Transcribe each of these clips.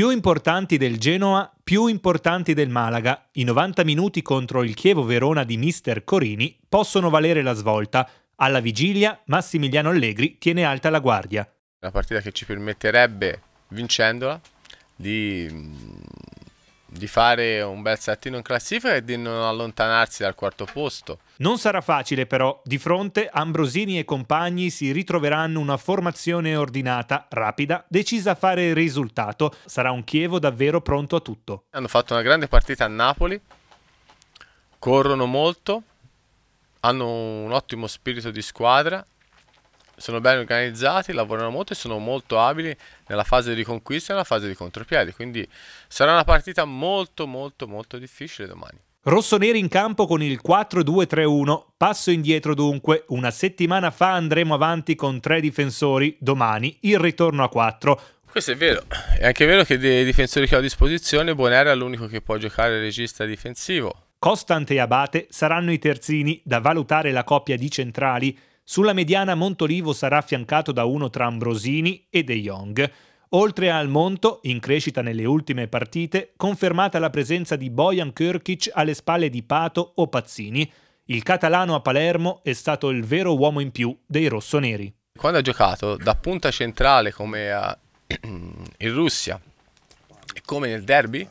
più importanti del Genoa, più importanti del Malaga, i 90 minuti contro il Chievo Verona di mister Corini possono valere la svolta. Alla vigilia Massimiliano Allegri tiene alta la guardia. Una partita che ci permetterebbe, vincendola, di di fare un bel saltino in classifica e di non allontanarsi dal quarto posto. Non sarà facile però, di fronte Ambrosini e compagni si ritroveranno una formazione ordinata, rapida, decisa a fare il risultato. Sarà un Chievo davvero pronto a tutto. Hanno fatto una grande partita a Napoli, corrono molto, hanno un ottimo spirito di squadra sono ben organizzati, lavorano molto e sono molto abili nella fase di conquista e nella fase di contropiedi. Quindi sarà una partita molto molto molto difficile domani. Rossoneri in campo con il 4-2-3-1, passo indietro dunque, una settimana fa andremo avanti con tre difensori, domani il ritorno a quattro. Questo è vero, è anche vero che dei difensori che ho a disposizione Bonera è l'unico che può giocare regista difensivo. Costante e Abate saranno i terzini, da valutare la coppia di centrali, sulla mediana Montolivo sarà affiancato da uno tra Ambrosini e De Jong. Oltre al Monto, in crescita nelle ultime partite, confermata la presenza di Bojan Kirkic alle spalle di Pato o Pazzini, il catalano a Palermo è stato il vero uomo in più dei rossoneri. Quando ha giocato da punta centrale come a... in Russia e come nel derby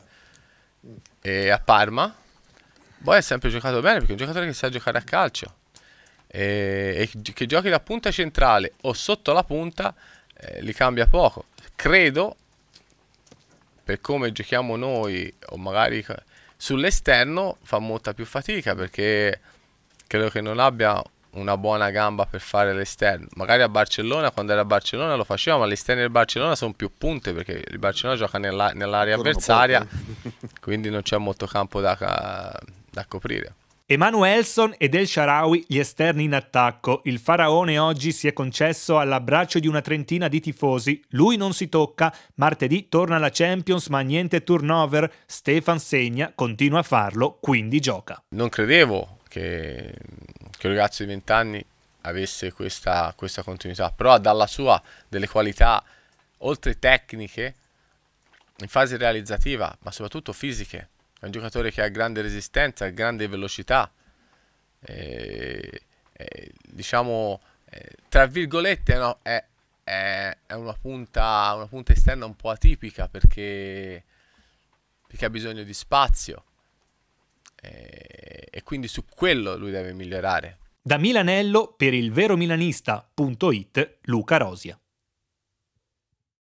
e eh, a Parma, poi ha sempre giocato bene perché è un giocatore che sa giocare a calcio e, e che giochi da punta centrale o sotto la punta eh, li cambia poco. Credo, per come giochiamo noi, o magari sull'esterno, fa molta più fatica perché credo che non abbia una buona gamba per fare l'esterno. Magari a Barcellona, quando era a Barcellona lo faceva, ma l'esterno del Barcellona sono più punte perché il Barcellona gioca nell'area nell avversaria, quindi non c'è molto campo da, da coprire. Emanuelson ed El Sharawi gli esterni in attacco. Il faraone oggi si è concesso all'abbraccio di una trentina di tifosi. Lui non si tocca. Martedì torna alla Champions, ma niente turnover. Stefan segna, continua a farlo, quindi gioca. Non credevo che, che un ragazzo di 20 anni avesse questa, questa continuità, però dalla sua delle qualità oltre tecniche, in fase realizzativa, ma soprattutto fisiche è un giocatore che ha grande resistenza, grande velocità. E, e, diciamo, eh, tra virgolette, no, è, è, è una, punta, una, punta, esterna un po' atipica perché, perché ha bisogno di spazio. E, e quindi su quello lui deve migliorare. Da Milanello per il vero milanista.it Luca Rosia.